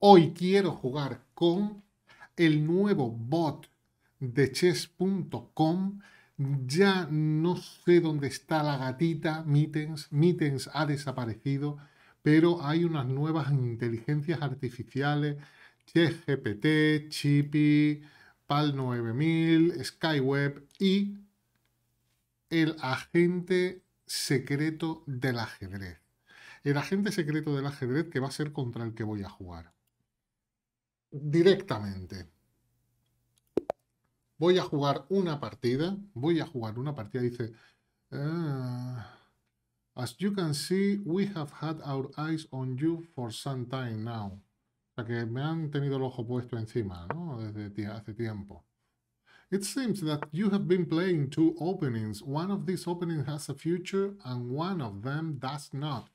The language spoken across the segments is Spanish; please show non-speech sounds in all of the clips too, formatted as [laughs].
Hoy quiero jugar con el nuevo bot de chess.com. Ya no sé dónde está la gatita Mittens. Mittens ha desaparecido, pero hay unas nuevas inteligencias artificiales. ChatGPT, Chippy, PAL 9000, Skyweb y el agente secreto del ajedrez. El agente secreto del ajedrez que va a ser contra el que voy a jugar directamente. Voy a jugar una partida. Voy a jugar una partida. Dice, ah, as you can see, we have had our eyes on you for some time now. O sea que me han tenido el ojo puesto encima, ¿no? Desde hace tiempo. It seems that you have been playing two openings. One of these openings has a future and one of them does not.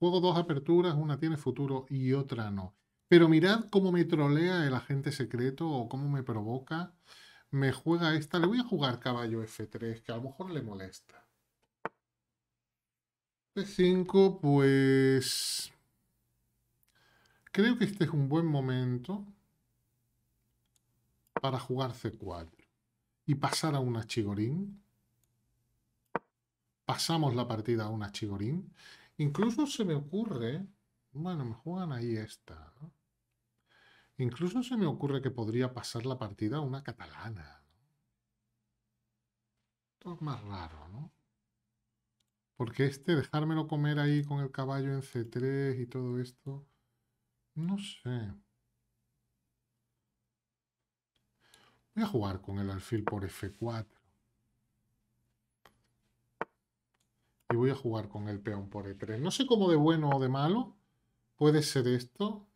Juego dos aperturas, una tiene futuro y otra no. Pero mirad cómo me trolea el agente secreto o cómo me provoca. Me juega esta. Le voy a jugar caballo F3, que a lo mejor le molesta. F5, pues... Creo que este es un buen momento para jugar C4 y pasar a una chigorín. Pasamos la partida a una chigorín. Incluso se me ocurre bueno, me juegan ahí esta, Incluso se me ocurre que podría pasar la partida a una catalana. Esto es más raro, ¿no? Porque este, dejármelo comer ahí con el caballo en C3 y todo esto, no sé. Voy a jugar con el alfil por F4. Y voy a jugar con el peón por E3. No sé cómo de bueno o de malo ¿Puede ser esto?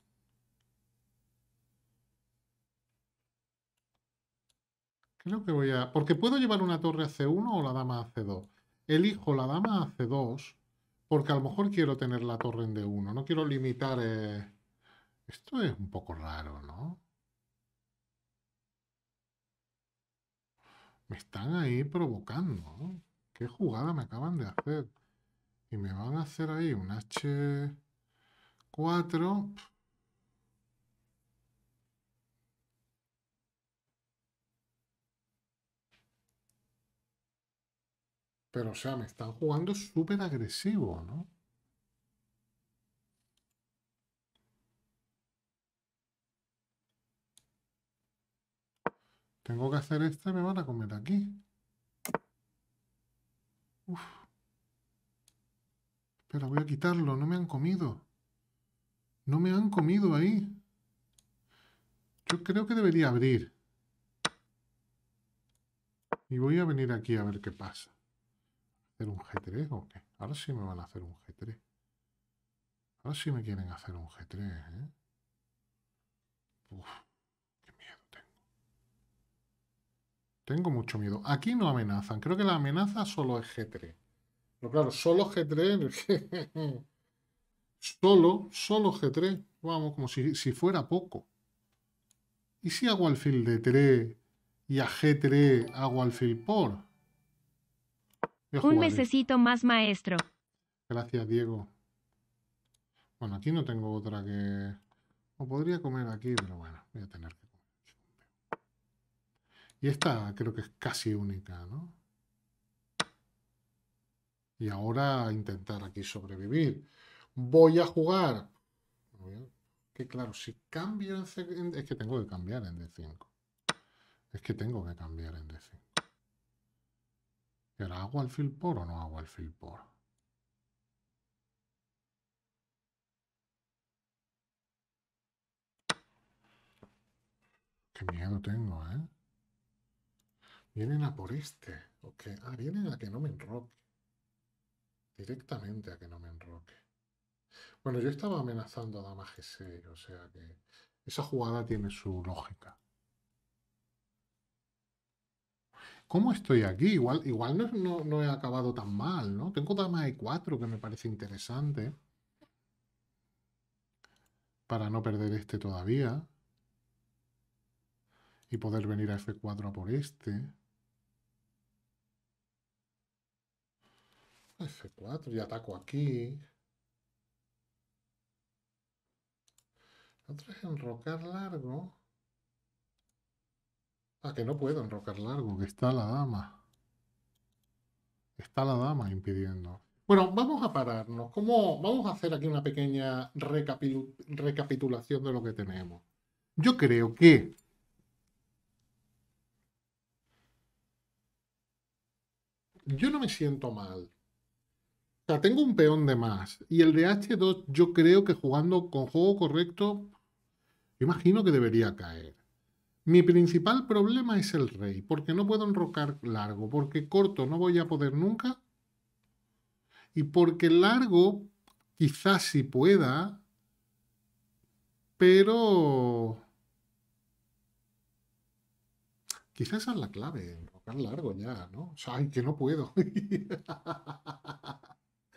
Creo que voy a... Porque puedo llevar una torre a C1 o la dama a C2. Elijo la dama a C2 porque a lo mejor quiero tener la torre en D1. No quiero limitar... Eh, esto es un poco raro, ¿no? Me están ahí provocando. ¿Qué jugada me acaban de hacer? Y me van a hacer ahí un H... Cuatro. Pero, o sea, me están jugando súper agresivo, ¿no? Tengo que hacer esto me van a comer aquí. Uf. Pero voy a quitarlo, no me han comido. No me han comido ahí. Yo creo que debería abrir. Y voy a venir aquí a ver qué pasa. ¿Hacer un G3 o qué? Ahora sí me van a hacer un G3. Ahora sí me quieren hacer un G3, ¿eh? Uf, qué miedo tengo. Tengo mucho miedo. Aquí no amenazan. Creo que la amenaza solo es G3. Pero claro, solo G3... [laughs] Solo, solo G3. Vamos, como si, fuera poco. ¿Y si hago alfil de 3 y a G3 hago alfil por? Un necesito más, maestro. Gracias, Diego. Bueno, aquí no tengo otra que... O podría comer aquí, pero bueno, voy a tener que comer. Y esta creo que es casi única, ¿no? Y ahora intentar aquí sobrevivir voy a jugar. Que claro, si cambio es que tengo que cambiar en D5. Es que tengo que cambiar en D5. ¿Y ahora hago alfil por o no hago alfil por? Qué miedo tengo, ¿eh? Vienen a por este. Ah, vienen a que no me enroque. Directamente a que no me enroque. Bueno, yo estaba amenazando a dama G6, o sea que esa jugada tiene su lógica. ¿Cómo estoy aquí? Igual, igual no, he acabado tan mal, ¿no? Tengo dama E4 que me parece interesante. Para no perder este todavía. Y poder venir a F4 a por este. F4 y ataco aquí. Otra es enrocar largo. Ah, que no puedo enrocar largo, que está la dama. Está la dama impidiendo. Bueno, vamos a pararnos. ¿Cómo? Vamos a hacer aquí una pequeña recapitulación de lo que tenemos. Yo creo que yo no me siento mal. O sea, tengo un peón de más. Y el de H2, yo creo que jugando con juego correcto, imagino que debería caer. Mi principal problema es el rey, porque no puedo enrocar largo, porque corto no voy a poder nunca, y porque largo quizás sí pueda, pero... Quizás esa es la clave, enrocar largo ya, ¿no? O sea, que no puedo. [laughs]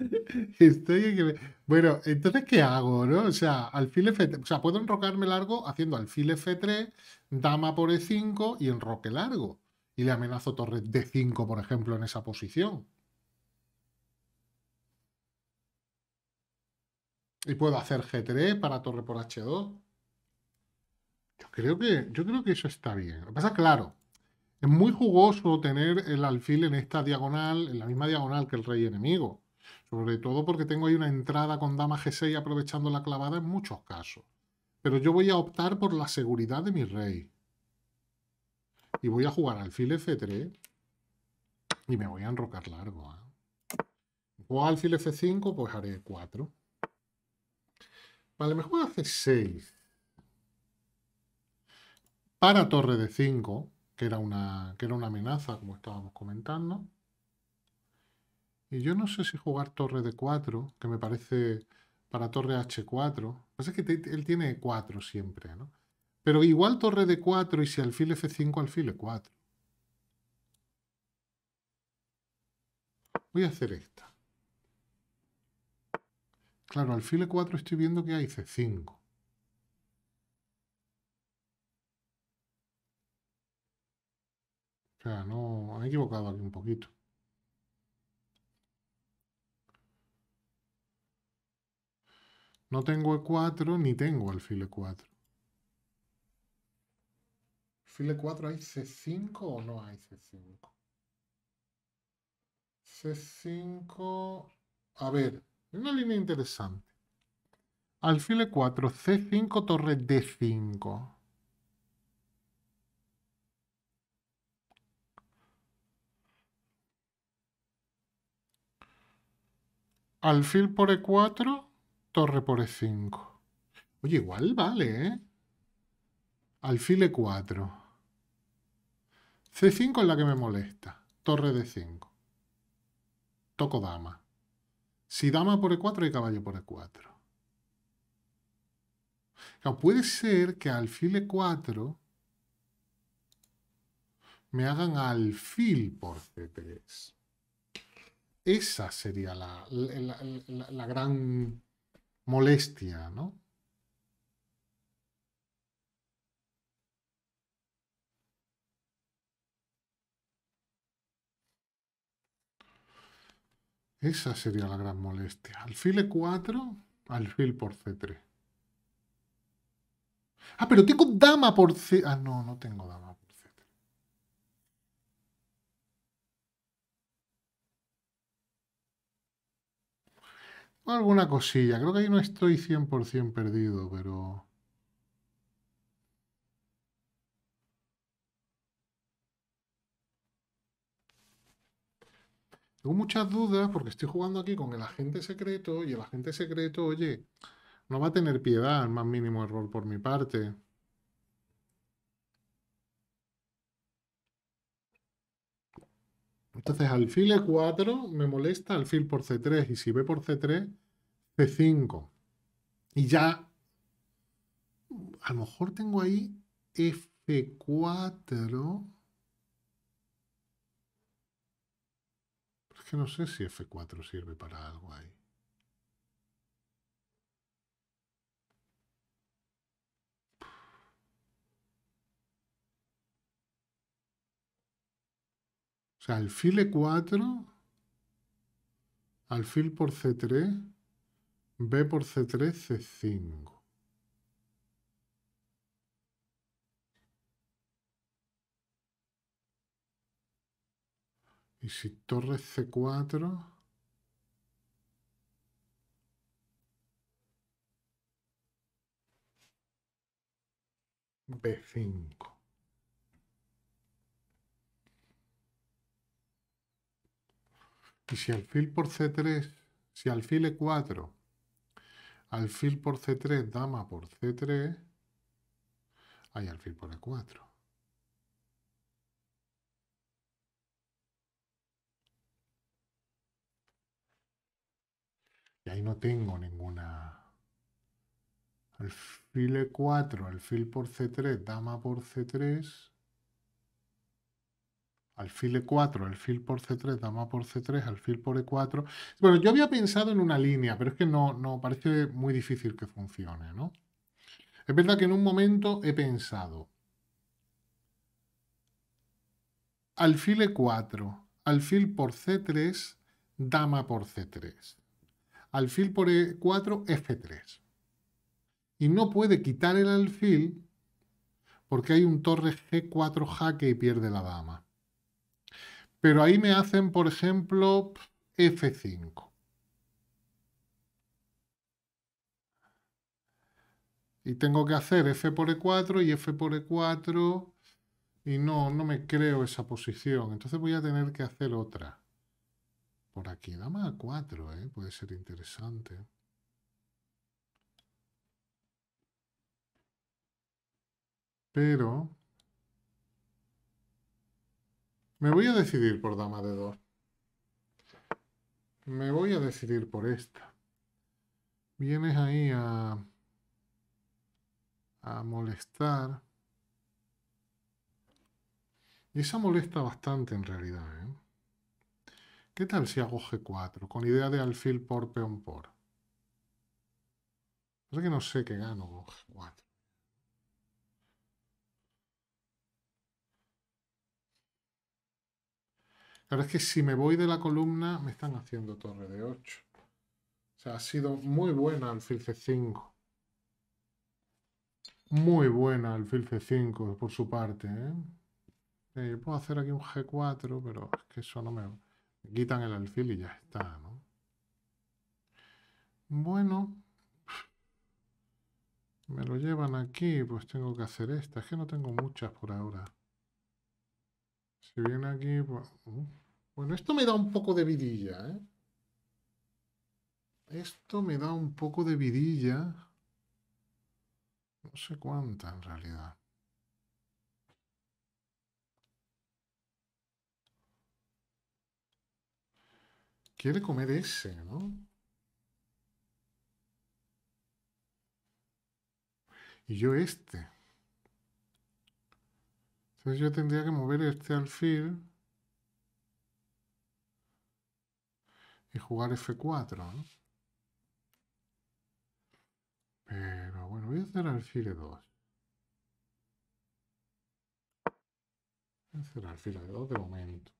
[laughs] Estoy Bueno, entonces, ¿qué hago, O sea, alfil f O sea, puedo enrocarme largo haciendo alfil F3, dama por E5 y enroque largo. Y le amenazo torre D5, por ejemplo, en esa posición. Y puedo hacer G3 para torre por H2. Yo creo que, yo creo que eso está bien. Lo que pasa, claro, es muy jugoso tener el alfil en esta diagonal, en la misma diagonal que el rey enemigo. Sobre todo porque tengo ahí una entrada con dama G6 aprovechando la clavada en muchos casos. Pero yo voy a optar por la seguridad de mi rey. Y voy a jugar alfil F3. Y me voy a enrocar largo. ¿eh? O alfil F5, pues haré 4. Vale, me hace C6. Para torre d 5, que, que era una amenaza, como estábamos comentando. Y yo no sé si jugar torre de 4, que me parece para torre H4. Lo que Pasa es que él tiene 4 siempre, ¿no? Pero igual torre de 4 y si alfil F5, alfil E4. Voy a hacer esta. Claro, alfil E4 estoy viendo que hay C5. O sea, no... Me he equivocado aquí un poquito. No tengo E4 ni tengo alfil E4. ¿Alfil E4 hay C5 o no hay C5? C5... A ver, una línea interesante. Alfil E4, C5, torre D5. Alfil por E4... Torre por E5. Oye, igual vale, ¿eh? Alfil E4. C5 es la que me molesta. Torre D5. Toco dama. Si dama por E4 y caballo por E4. puede ser que alfil E4 me hagan alfil por C3. Esa sería la gran molestia, ¿no? Esa sería la gran molestia. Alfil E4, alfil por C3. Ah, pero tengo dama por C... Ah, no, no tengo dama. alguna cosilla. Creo que ahí no estoy 100% perdido, pero... Tengo muchas dudas porque estoy jugando aquí con el agente secreto y el agente secreto, oye, no va a tener piedad al más mínimo error por mi parte. Entonces, alfil E4 me molesta alfil por C3 y si B por C3, C5. Y ya, a lo mejor tengo ahí F4. es que no sé si F4 sirve para algo ahí. O sea, alfil E4, alfil por C3, B por C3, C5. Y si torre C4... B5. Y si alfil por C3, si alfil E4, alfil por C3, dama por C3, hay alfil por E4. Y ahí no tengo ninguna... Alfil E4, alfil por C3, dama por C3 alfil e4, alfil por c3, dama por c3, alfil por e4. Bueno, yo había pensado en una línea, pero es que no, no parece muy difícil que funcione, ¿no? Es verdad que en un momento he pensado alfil e4, alfil por c3, dama por c3, alfil por e4, f3. Y no puede quitar el alfil porque hay un torre g4 jaque y pierde la dama. Pero ahí me hacen, por ejemplo, F5. Y tengo que hacer F por E4 y F por E4 y no, no me creo esa posición. Entonces voy a tener que hacer otra. Por aquí, dama a 4, ¿eh? puede ser interesante. Pero me voy a decidir por dama de 2. Me voy a decidir por esta. Vienes ahí a, a molestar. Y esa molesta bastante en realidad. ¿eh? ¿Qué tal si hago G4 con idea de alfil por peón por? Es que no sé qué gano con G4. La es que si me voy de la columna, me están haciendo torre de 8. O sea, ha sido muy buena alfil c5. Muy buena alfil c5 por su parte. ¿eh? Eh, puedo hacer aquí un g4, pero es que eso no me... quitan el alfil y ya está, ¿no? Bueno, me lo llevan aquí, pues tengo que hacer esta. Es que no tengo muchas por ahora. Si viene aquí... Uh. Bueno, esto me da un poco de vidilla, ¿eh? Esto me da un poco de vidilla. No sé cuánta en realidad. Quiere comer ese, ¿no? Y yo este. Entonces yo tendría que mover este alfil y jugar F4, ¿no? Pero bueno, voy a hacer alfil E2. Voy a hacer alfil E2 de momento.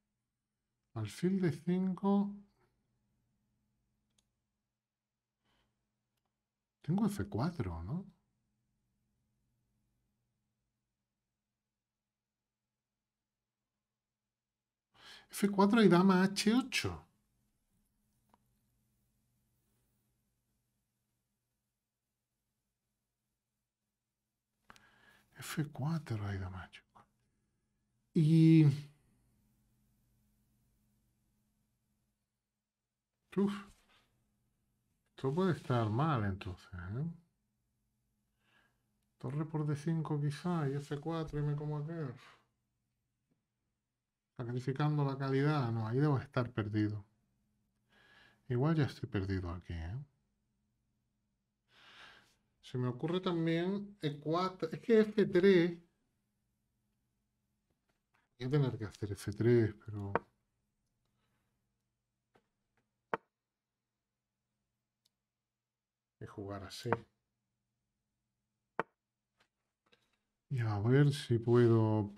Alfil de 5 Tengo F4, ¿no? F4 y dama H8. F4 hay dama H8. Y... Uf. Esto puede estar mal entonces. ¿eh? Torre por D5 quizá y F4 y me como aquel sacrificando la calidad, no, ahí debo estar perdido. Igual ya estoy perdido aquí, ¿eh? Se me ocurre también E4. Es que F3. Voy a tener que hacer F3, pero. y jugar así. Y a ver si puedo.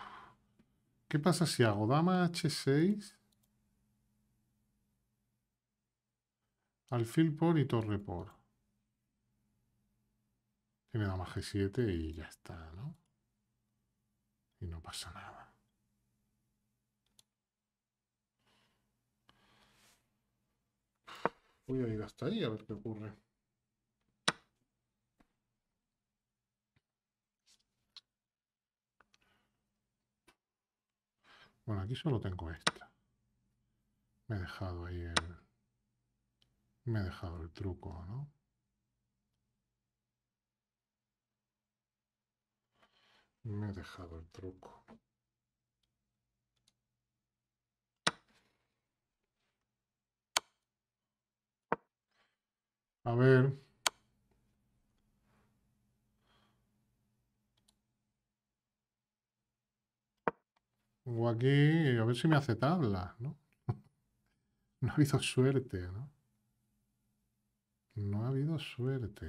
¿Qué pasa si hago dama h6? Alfil por y torre por. Tiene dama g7 y ya está, ¿no? Y no pasa nada. Voy a ir hasta ahí a ver qué ocurre. Bueno, aquí solo tengo esta. Me he dejado ahí el... Me he dejado el truco, ¿no? Me he dejado el truco. A ver. O aquí, eh, a ver si me hace tabla, ¿no? [laughs] no ha habido suerte, ¿no? No ha habido suerte.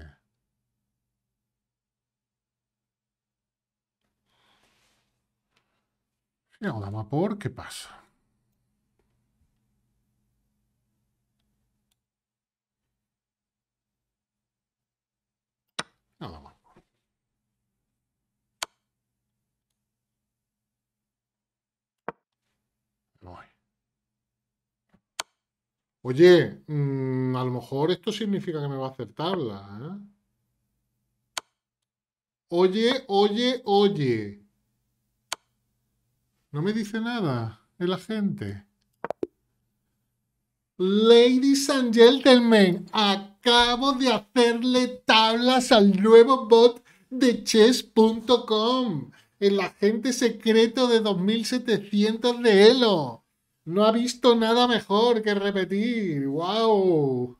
Y ahora por ¿qué pasa? Nada más. Oye, mm, a lo mejor esto significa que me va a hacer tabla. ¿eh? Oye, oye, oye. No me dice nada el agente. Ladies and gentlemen, acabo de hacerle tablas al nuevo bot de chess.com, el agente secreto de 2700 de Elo. No ha visto nada mejor que repetir. ¡Guau!